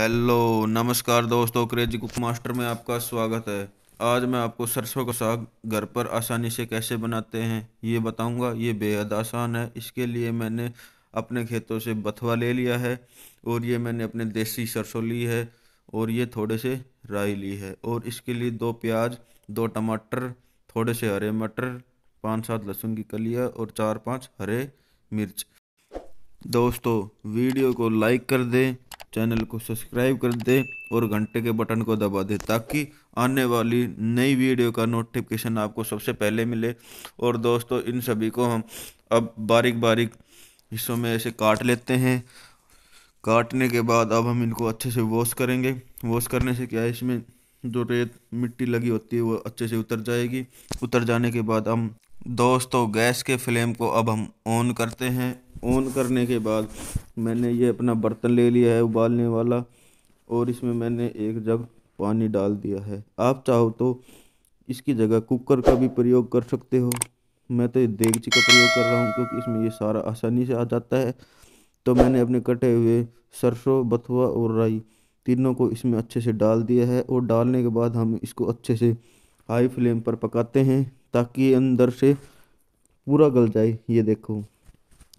hello नमस्कार दोस्तों crazy cook master में आपका स्वागत है आज मैं आपको सरसों का साग घर पर आसानी से कैसे बनाते हैं ये बताऊंगा ये बेहद आसान है इसके लिए मैंने अपने खेतों से बथवा ले लिया है और ये मैंने अपने देसी सरसों ली है और ये थोड़े से राई ली है और इसके लिए दो प्याज दो टमाटर थोड़े से हरे मटर पाँच सात लहसुन की कलिया और चार पाँच हरे मिर्च दोस्तों वीडियो को लाइक कर दें चैनल को सब्सक्राइब कर दे और घंटे के बटन को दबा दे ताकि आने वाली नई वीडियो का नोटिफिकेशन आपको सबसे पहले मिले और दोस्तों इन सभी को हम अब बारीक बारीक हिस्सों में ऐसे काट लेते हैं काटने के बाद अब हम इनको अच्छे से वॉश करेंगे वॉश करने से क्या है इसमें जो रेत मिट्टी लगी होती है वो अच्छे से उतर जाएगी उतर जाने के बाद हम दोस्तों गैस के फ्लेम को अब हम ऑन करते हैं ऑन करने के बाद मैंने ये अपना बर्तन ले लिया है उबालने वाला और इसमें मैंने एक जग पानी डाल दिया है आप चाहो तो इसकी जगह कुकर का भी प्रयोग कर सकते हो मैं तो देगची का प्रयोग कर रहा हूँ क्योंकि इसमें ये सारा आसानी से आ जाता है तो मैंने अपने कटे हुए सरसों बथुआ और राई तीनों को इसमें अच्छे से डाल दिया है और डालने के बाद हम इसको अच्छे से हाई फ्लेम पर पकाते हैं ताकि अंदर से पूरा गल जाए ये देखो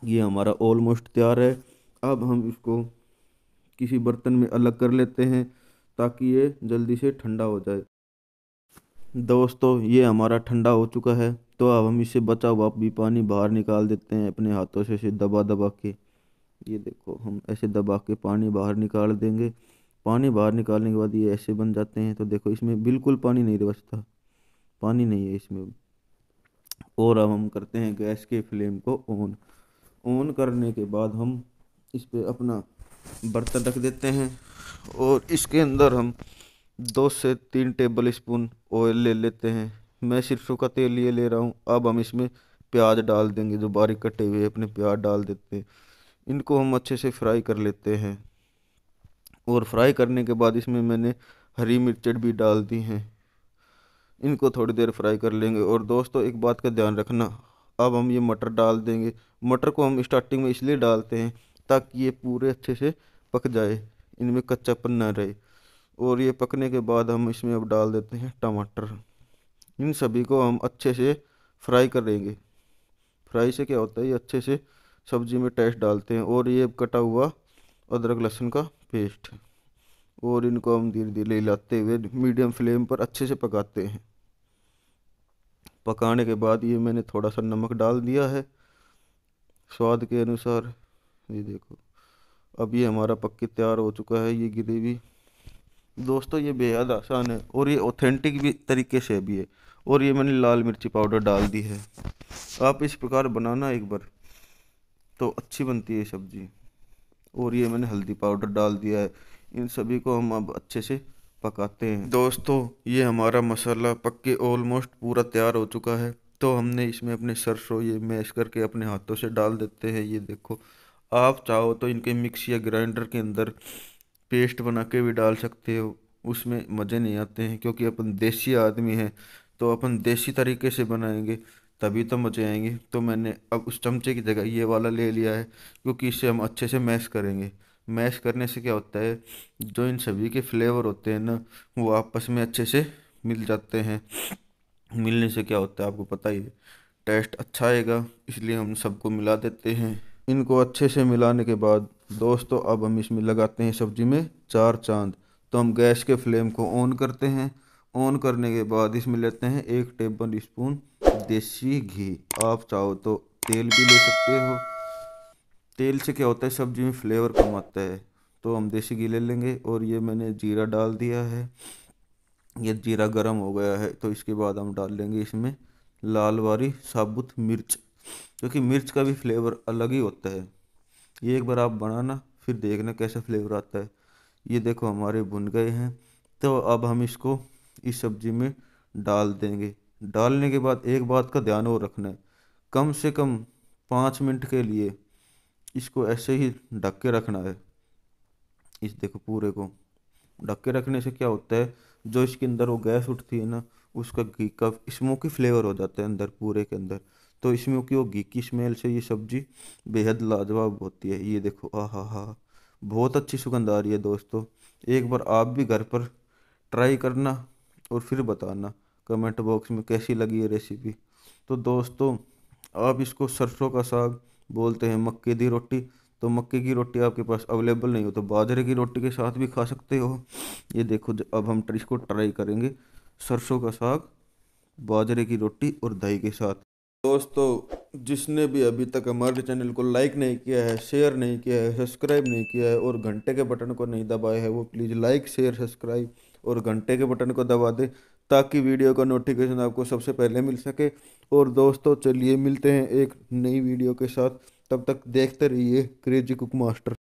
ये हमारा ऑलमोस्ट तैयार है अब हम इसको किसी बर्तन में अलग कर लेते हैं ताकि ये जल्दी से ठंडा हो जाए दोस्तों ये हमारा ठंडा हो चुका है तो अब हम इसे बचा हुआ भी पानी बाहर निकाल देते हैं अपने हाथों से इसे दबा दबा के ये देखो हम ऐसे दबा के पानी बाहर निकाल देंगे पानी बाहर निकालने के बाद ये ऐसे बन जाते हैं तो देखो इसमें बिल्कुल पानी नहीं बचता पानी नहीं है इसमें और अब हम करते हैं गैस के फ्लेम को ऑन ऑन करने के बाद हम इस पर अपना बर्तन रख देते हैं और इसके अंदर हम दो से तीन टेबल स्पून ऑयल ले लेते हैं मैं सिर्फ का तेल लिए ले रहा हूँ अब हम इसमें प्याज डाल देंगे जो बारीक कटे हुए अपने प्याज डाल देते हैं इनको हम अच्छे से फ्राई कर लेते हैं और फ्राई करने के बाद इसमें मैंने हरी मिर्च भी डाल दी हैं इनको थोड़ी देर फ्राई कर लेंगे और दोस्तों एक बात का ध्यान रखना अब हम ये मटर डाल देंगे मटर को हम स्टार्टिंग में इसलिए डालते हैं ताकि ये पूरे अच्छे से पक जाए इनमें कच्चापन ना रहे और ये पकने के बाद हम इसमें अब डाल देते हैं टमाटर इन सभी को हम अच्छे से फ्राई करेंगे फ्राई से क्या होता है ये अच्छे से सब्जी में टेस्ट डालते हैं और ये कटा हुआ अदरक लहसुन का पेस्ट और इनको हम धीरे धीरे हिलाते हुए मीडियम फ्लेम पर अच्छे से पकाते हैं पकाने के बाद ये मैंने थोड़ा सा नमक डाल दिया है स्वाद के अनुसार ये देखो अब ये हमारा पक्के तैयार हो चुका है ये ग्रेवी दोस्तों ये बेहद आसान है और ये ऑथेंटिक भी तरीके से भी है और ये मैंने लाल मिर्ची पाउडर डाल दी है आप इस प्रकार बनाना एक बार तो अच्छी बनती है सब्ज़ी और ये मैंने हल्दी पाउडर डाल दिया है इन सभी को हम अब अच्छे से पकाते हैं दोस्तों ये हमारा मसाला पक के ऑलमोस्ट पूरा तैयार हो चुका है तो हमने इसमें अपने सरसों ये मैश करके अपने हाथों से डाल देते हैं ये देखो आप चाहो तो इनके मिक्स या ग्राइंडर के अंदर पेस्ट बना के भी डाल सकते हो उसमें मज़े नहीं आते हैं क्योंकि अपन देसी आदमी हैं तो अपन देसी तरीके से बनाएंगे तभी तो मज़े आएंगे तो मैंने अब उस चमचे की जगह ये वाला ले लिया है क्योंकि इसे हम अच्छे से मैश करेंगे मैश करने से क्या होता है जो इन सभी के फ्लेवर होते हैं ना वो आपस में अच्छे से मिल जाते हैं मिलने से क्या होता है आपको पता ही है टेस्ट अच्छा आएगा इसलिए हम सबको मिला देते हैं इनको अच्छे से मिलाने के बाद दोस्तों अब हम इसमें लगाते हैं सब्जी में चार चांद तो हम गैस के फ्लेम को ऑन करते हैं ऑन करने के बाद इसमें लेते हैं एक टेबल स्पून देसी घी आप चाहो तो तेल भी ले सकते हो तेल से क्या होता है सब्जी में फ्लेवर कम आता है तो हम देसी घी ले लेंगे और ये मैंने जीरा डाल दिया है ये जीरा गर्म हो गया है तो इसके बाद हम डाल लेंगे इसमें लाल वारी साबुत मिर्च क्योंकि मिर्च का भी फ्लेवर अलग ही होता है ये एक बार आप बनाना फिर देखना कैसा फ्लेवर आता है ये देखो हमारे भुन गए हैं तो अब हम इसको इस सब्ज़ी में डाल देंगे डालने के बाद एक बात का ध्यान और रखना है कम से कम पाँच मिनट के लिए इसको ऐसे ही ढक के रखना है इस देखो पूरे को ढक के रखने से क्या होता है जो इसके अंदर वो गैस उठती है ना उसका घी का स्मोकी फ्लेवर हो जाता है अंदर पूरे के अंदर तो इसमें की वो घी की स्मेल से ये सब्जी बेहद लाजवाब होती है ये देखो आ हा हा बहुत अच्छी सुगंध आ रही है दोस्तों एक बार आप भी घर पर ट्राई करना और फिर बताना कमेंट बॉक्स में कैसी लगी ये रेसिपी तो दोस्तों आप इसको सरसों का साग बोलते हैं मक्के दी रोटी तो मक्के की रोटी आपके पास अवेलेबल नहीं हो तो बाजरे की रोटी के साथ भी खा सकते हो ये देखो अब हम इसको ट्राई करेंगे सरसों का साग बाजरे की रोटी और दही के साथ दोस्तों जिसने भी अभी तक हमारे चैनल को लाइक नहीं किया है शेयर नहीं किया है सब्सक्राइब नहीं किया है और घंटे के बटन को नहीं दबाया है वो प्लीज़ लाइक शेयर सब्सक्राइब और घंटे के बटन को दबा दें ताकि वीडियो का नोटिफिकेशन आपको सबसे पहले मिल सके और दोस्तों चलिए मिलते हैं एक नई वीडियो के साथ तब तक देखते रहिए क्रेजी कुक मास्टर